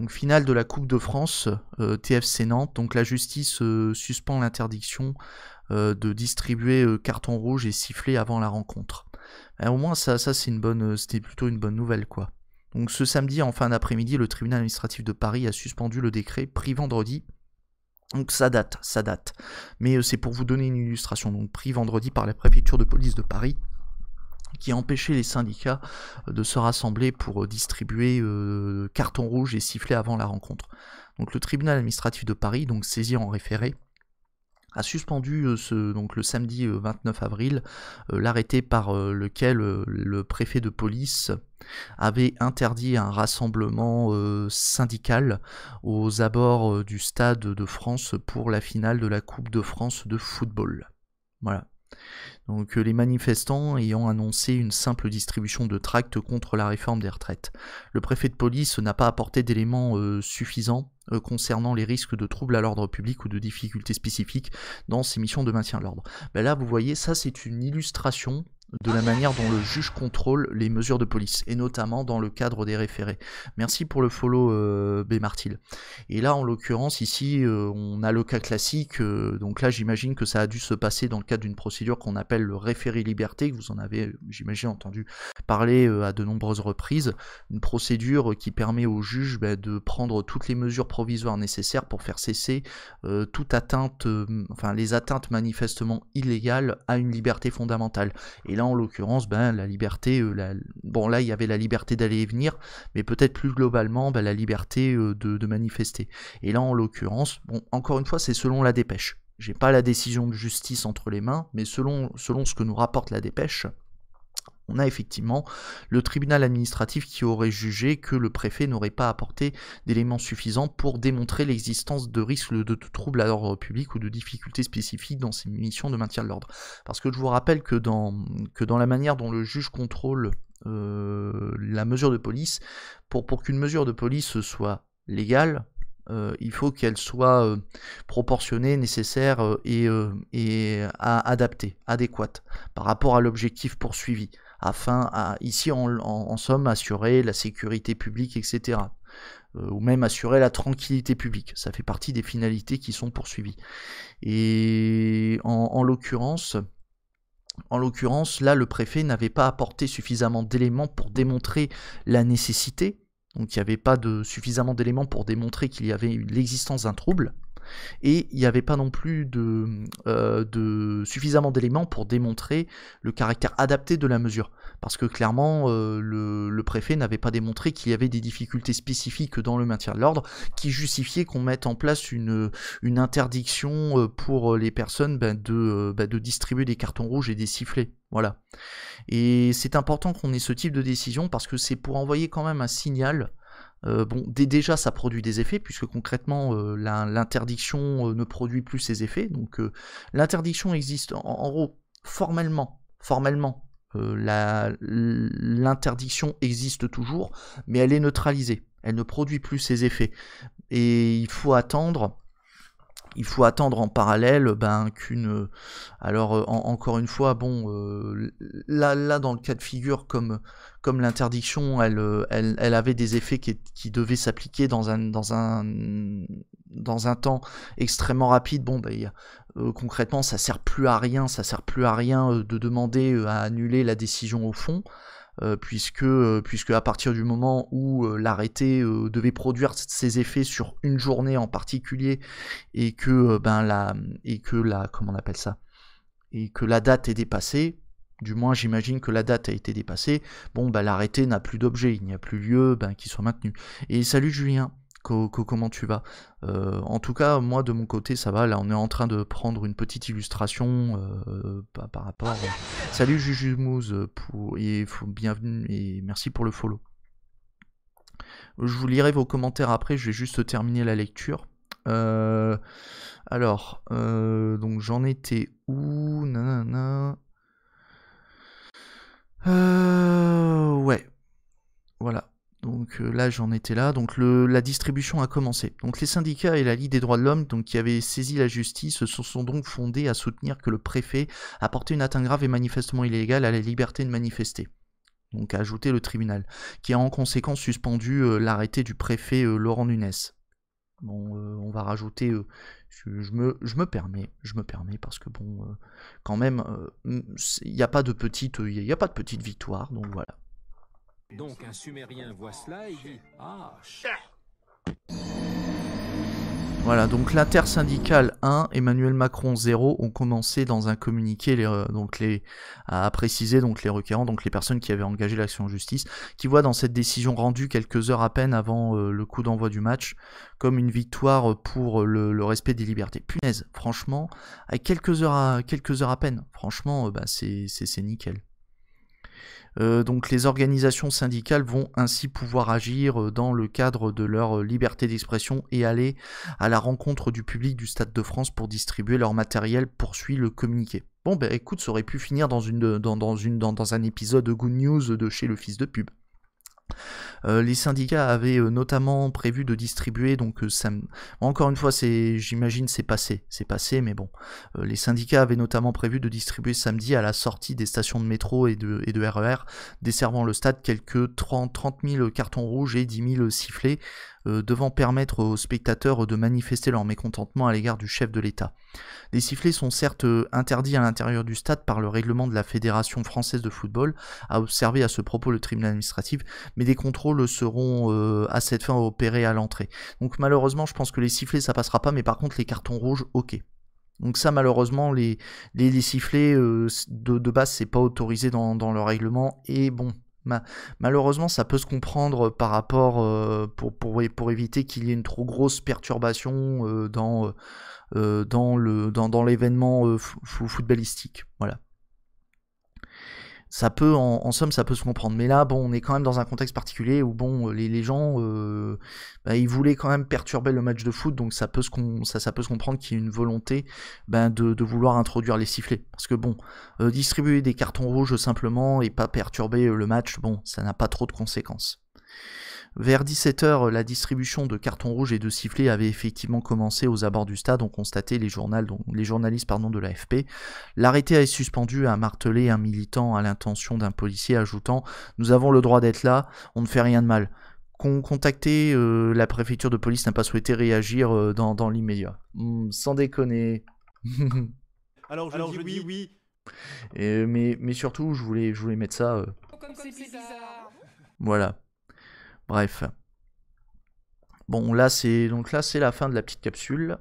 Donc finale de la Coupe de France, euh, TFC Nantes. Donc la justice euh, suspend l'interdiction euh, de distribuer carton rouge et siffler avant la rencontre. au moins ça, c'est une bonne, c'était plutôt une bonne nouvelle quoi. Donc ce samedi en fin d'après-midi, le tribunal administratif de Paris a suspendu le décret pris vendredi. Donc ça date, ça date. Mais c'est pour vous donner une illustration. Donc pris vendredi par la préfecture de police de Paris qui empêchait les syndicats euh, de se rassembler pour euh, distribuer euh, carton rouge et siffler avant la rencontre. Donc le tribunal administratif de Paris, donc saisi en référé, a suspendu ce, donc le samedi 29 avril l'arrêté par lequel le préfet de police avait interdit un rassemblement syndical aux abords du stade de France pour la finale de la Coupe de France de football. Voilà. Donc euh, les manifestants ayant annoncé une simple distribution de tracts contre la réforme des retraites. Le préfet de police n'a pas apporté d'éléments euh, suffisants euh, concernant les risques de troubles à l'ordre public ou de difficultés spécifiques dans ses missions de maintien de l'ordre. Ben là, vous voyez, ça c'est une illustration de la manière dont le juge contrôle les mesures de police, et notamment dans le cadre des référés. Merci pour le follow euh, Bémartil. B. Martil. Et là, en l'occurrence, ici, euh, on a le cas classique, euh, donc là, j'imagine que ça a dû se passer dans le cadre d'une procédure qu'on appelle le référé liberté, que vous en avez, j'imagine, entendu parler à de nombreuses reprises, une procédure qui permet au juge bah, de prendre toutes les mesures provisoires nécessaires pour faire cesser toute atteinte, enfin les atteintes manifestement illégales à une liberté fondamentale. Et là, en l'occurrence, ben, la liberté, euh, bon là, il y avait la liberté d'aller et venir, mais peut-être plus globalement, ben, la liberté euh, de, de, manifester. Et là, en l'occurrence, bon, encore une fois, c'est selon la dépêche. J'ai pas la décision de justice entre les mains, mais selon, selon ce que nous rapporte la dépêche, on a effectivement le tribunal administratif qui aurait jugé que le préfet n'aurait pas apporté d'éléments suffisants pour démontrer l'existence de risques de troubles à l'ordre public ou de difficultés spécifiques dans ses missions de maintien de l'ordre. Parce que je vous rappelle que dans, que dans la manière dont le juge contrôle euh, la mesure de police, pour, pour qu'une mesure de police soit légale, euh, il faut qu'elle soit euh, proportionnée, nécessaire et, et adaptée, adéquate par rapport à l'objectif poursuivi afin, à, ici en, somme, assurer la sécurité publique, etc euh, ou même assurer la tranquillité publique. Ça fait partie des finalités qui sont poursuivies. Et en, l'occurrence, en l'occurrence, là, le préfet n'avait pas apporté suffisamment d'éléments pour démontrer la nécessité. Donc il n'y avait pas de, suffisamment d'éléments pour démontrer qu'il y avait l'existence d'un trouble et il n'y avait pas non plus euh, de, suffisamment d'éléments pour démontrer le caractère adapté de la mesure. Parce que clairement, euh, le, préfet n'avait pas démontré qu'il y avait des difficultés spécifiques dans le maintien de l'ordre qui justifiaient qu'on mette en place une, interdiction euh, pour les personnes ben, ben, de, distribuer des cartons rouges et des sifflets. Voilà. Et c'est important qu'on ait ce type de décision parce que c'est pour envoyer quand même un signal euh, bon, déjà, ça produit des effets, puisque concrètement, euh, l'interdiction euh, ne produit plus ses effets. Donc, l'interdiction existe. En, gros, formellement, formellement, l'interdiction existe toujours, mais elle est neutralisée. Elle ne produit plus ses effets. Et il faut attendre il faut attendre en parallèle ben, qu'une... Euh, alors euh, encore une fois, bon, euh, là, là dans le cas de figure, comme, comme l'interdiction, elle, elle, avait des effets qui, devaient s'appliquer dans un, dans, un, dans un temps extrêmement rapide, bon, ben, concrètement, ça sert plus à rien, ça sert plus à rien de demander à annuler la décision au fond. Euh, puisque, euh, puisque à partir du moment où euh, l'arrêté devait produire ses effets sur une journée en particulier et que ben la et que la comment on appelle ça et que la date est dépassée du moins j'imagine que la date a été dépassée bon ben l'arrêté n'a plus d'objet il n'y a plus lieu ben, qu'il soit maintenu et salut Julien comment tu vas. Euh, en tout cas, moi de mon côté, ça va. Là, on est en train de prendre une petite illustration euh, par rapport. Euh, Salut Juju pour et bienvenue et merci pour le follow. Je vous lirai vos commentaires après. Je vais juste terminer la lecture. alors, donc j'en étais où là j'en étais là, donc la distribution a commencé. Donc les syndicats et la Ligue des droits de l'homme, donc qui avaient saisi la justice, se sont donc fondés à soutenir que le préfet a porté une atteinte grave et manifestement illégale à la liberté de manifester donc a ajouté le tribunal, qui a en conséquence suspendu euh, l'arrêté du préfet euh, Laurent Nunes. Bon, euh, on va rajouter, je, me, je, me, permets, je me permets parce que bon, quand même, il n'y a pas de petite, il a pas de petite victoire, donc voilà. Donc un Sumérien voit cela et dit Ah, voilà, donc l'intersyndicale 1, Emmanuel Macron 0 ont commencé dans un communiqué euh, donc les, à préciser donc les requérants, donc les personnes qui avaient engagé l'action en justice, qui voient dans cette décision rendue quelques heures à peine avant euh, le coup d'envoi du match comme une victoire pour le, respect des libertés. Punaise, franchement, à quelques heures à, quelques heures à peine, franchement, euh, bah c'est nickel. Euh, donc les organisations syndicales vont ainsi pouvoir agir euh, dans le cadre de leur euh, liberté d'expression et aller à la rencontre du public du Stade de France pour distribuer leur matériel, poursuit le communiqué. Bon, ben écoute, ça aurait pu finir dans, une, dans, dans, une, dans, dans un épisode de Good News de chez le fils de pub. Euh, les syndicats avaient euh, notamment prévu de distribuer, donc euh, encore une fois, c'est, j'imagine, c'est passé, c'est passé, mais bon, les syndicats avaient notamment prévu de distribuer samedi à la sortie des stations de métro et de, et de RER, e desservant le stade quelques 30, 30 000 cartons rouges et 10 000 sifflets, euh, devant permettre aux spectateurs de manifester leur mécontentement à l'égard du chef de l'État. Les sifflets sont certes euh, interdits à l'intérieur du stade par le règlement de la Fédération française de football, a observé à ce propos le tribunal administratif, mais des contrôles seront euh, à cette fin opérés à l'entrée. Donc malheureusement, je pense que les sifflets, ça passera pas, mais par contre les cartons rouges, ok. Donc ça malheureusement les, les, sifflets de, de, base c'est pas autorisé dans, dans le règlement et bon malheureusement, ça peut se comprendre euh, par rapport euh, pour, pour, pour, éviter qu'il y ait une trop grosse perturbation euh, dans, dans, dans l'événement footballistique. Voilà ça peut, en, somme, ça peut se comprendre. Mais là, bon, on est quand même dans un contexte particulier où, bon, euh, les, gens, euh, bah, ils voulaient quand même perturber le match de foot, donc ça peut se, ça peut se comprendre qu'il y ait une volonté ben, de, vouloir introduire les sifflets. Parce que, bon, euh, distribuer des cartons rouges simplement et pas perturber le match, bon, ça n'a pas trop de conséquences. Vers 17h, la distribution de cartons rouges et de sifflets avait effectivement commencé aux abords du stade, ont constaté les, journalistes de l'AFP. L'arrêté a été suspendu a martelé un militant à l'intention d'un policier, ajoutant Nous avons le droit d'être là, on ne fait rien de mal. qu'on contacté, euh, la préfecture de police n'a pas souhaité réagir euh, dans, l'immédiat. Hmm, sans déconner. alors je, dis oui, oui. mais, surtout, je voulais, mettre ça. Euh, Comme, Voilà. Bref. Bon, là c'est donc là c'est la fin de la petite capsule.